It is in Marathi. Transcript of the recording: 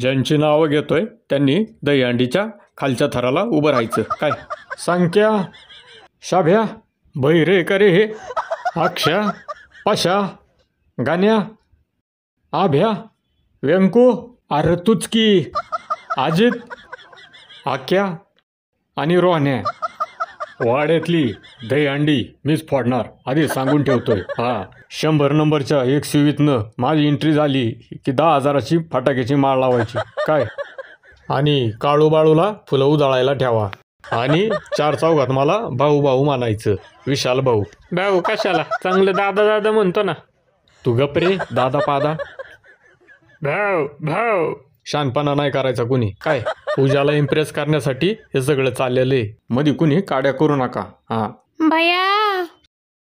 ज्यांची नावं घेतोय त्यांनी दहीहंडीच्या खालच्या थराला उभं राहायचं काय सांख्या शाभ्या भैरे करे हे अक्षा पशा गाण्या आभ्या व्यंकू तुजकी अजित आक्या आणि रोहण्या वाड्यातली दही अंडी मीच फोडणार आधी सांगून ठेवतोय हा शंभर नंबरच्या एक शिवीतनं माझी एंट्री झाली की दहा हजाराची फटाक्याची माळ लावायची काय आणि काळू बाळूला फुलं उजाळायला ठेवा आणि चार चौघात मला भाऊ भाऊ मानायचं विशाल भाऊ भाऊ कशाला चांगलं दादा दादा म्हणतो ना तू गप रे दादा पादा भाऊ भाऊ शानपणा नाही करायचा कुणी काय पूजाला इम्प्रेस करण्यासाठी हे सगळं चाललेलं आहे मधी कुणी काड्या करू नका हा भया